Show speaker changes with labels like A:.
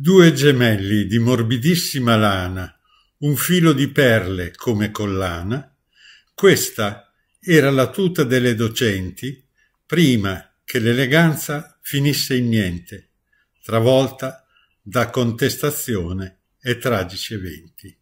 A: Due gemelli di morbidissima lana, un filo di perle come collana, questa era la tuta delle docenti prima che l'eleganza finisse in niente, travolta da contestazione e tragici eventi.